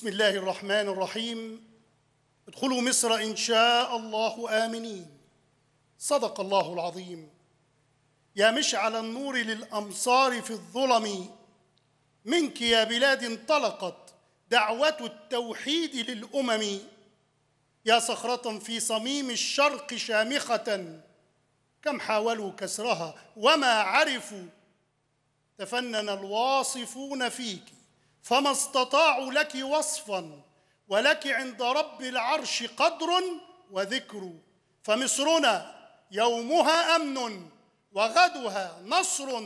بسم الله الرحمن الرحيم ادخلوا مصر إن شاء الله آمنين صدق الله العظيم يا مشعل النور للأمصار في الظلم منك يا بلاد انطلقت دعوة التوحيد للأمم يا صخرة في صميم الشرق شامخة كم حاولوا كسرها وما عرفوا تفنن الواصفون فيك فما استطاعوا لك وصفا ولك عند رب العرش قدر وذكر فمصرنا يومها امن وغدها نصر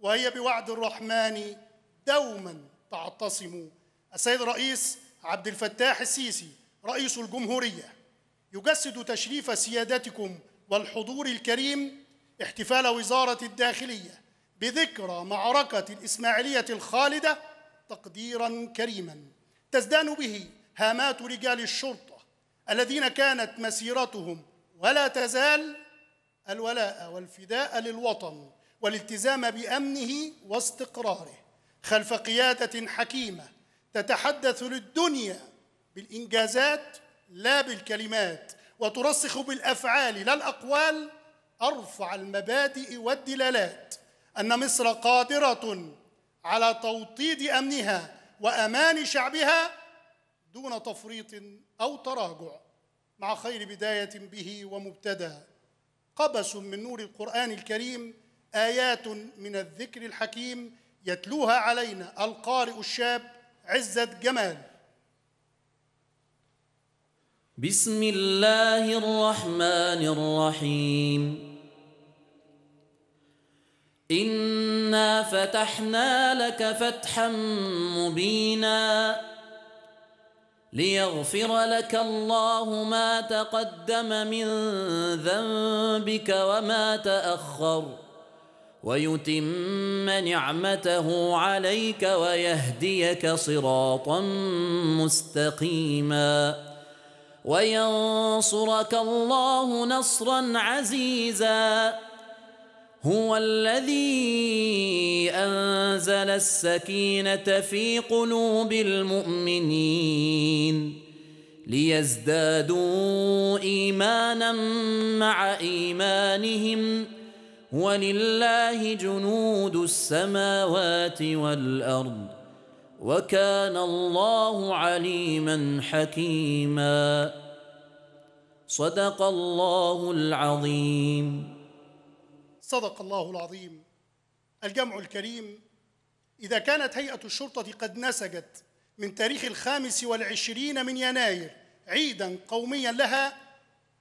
وهي بوعد الرحمن دوما تعتصم السيد الرئيس عبد الفتاح السيسي رئيس الجمهوريه يجسد تشريف سيادتكم والحضور الكريم احتفال وزاره الداخليه بذكرى معركه الاسماعيليه الخالده تقديرا كريما تزدان به هامات رجال الشرطه الذين كانت مسيرتهم ولا تزال الولاء والفداء للوطن والالتزام بامنه واستقراره خلف قياده حكيمه تتحدث للدنيا بالانجازات لا بالكلمات وترسخ بالافعال لا الاقوال ارفع المبادئ والدلالات ان مصر قادره على توطيد امنها وامان شعبها دون تفريط او تراجع مع خير بدايه به ومبتدى قبس من نور القران الكريم ايات من الذكر الحكيم يتلوها علينا القارئ الشاب عزه جمال بسم الله الرحمن الرحيم انا فتحنا لك فتحا مبينا ليغفر لك الله ما تقدم من ذنبك وما تاخر ويتم نعمته عليك ويهديك صراطا مستقيما وينصرك الله نصرا عزيزا هو الذي انزل السكينه في قلوب المؤمنين ليزدادوا ايمانا مع ايمانهم ولله جنود السماوات والارض وكان الله عليما حكيما صدق الله العظيم صدق الله العظيم الجمع الكريم إذا كانت هيئة الشرطة قد نسجت من تاريخ الخامس والعشرين من يناير عيدا قوميا لها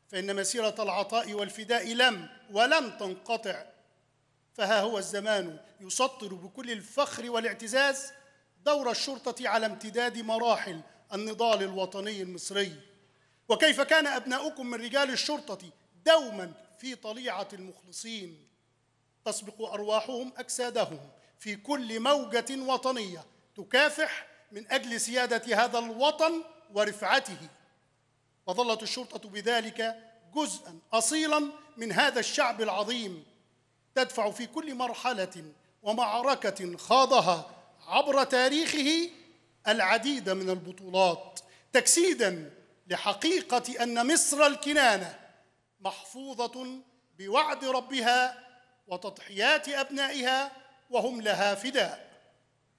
فإن مسيرة العطاء والفداء لم ولم تنقطع فها هو الزمان يسطر بكل الفخر والاعتزاز دور الشرطة على امتداد مراحل النضال الوطني المصري وكيف كان أبناؤكم من رجال الشرطة دوما في طليعة المخلصين تسبق أرواحهم أجسادهم في كل موجة وطنية تكافح من أجل سيادة هذا الوطن ورفعته وظلت الشرطة بذلك جزءا أصيلا من هذا الشعب العظيم تدفع في كل مرحلة ومعركة خاضها عبر تاريخه العديد من البطولات تجسيدا لحقيقة أن مصر الكنانة محفوظة بوعد ربها وتضحيات ابنائها وهم لها فداء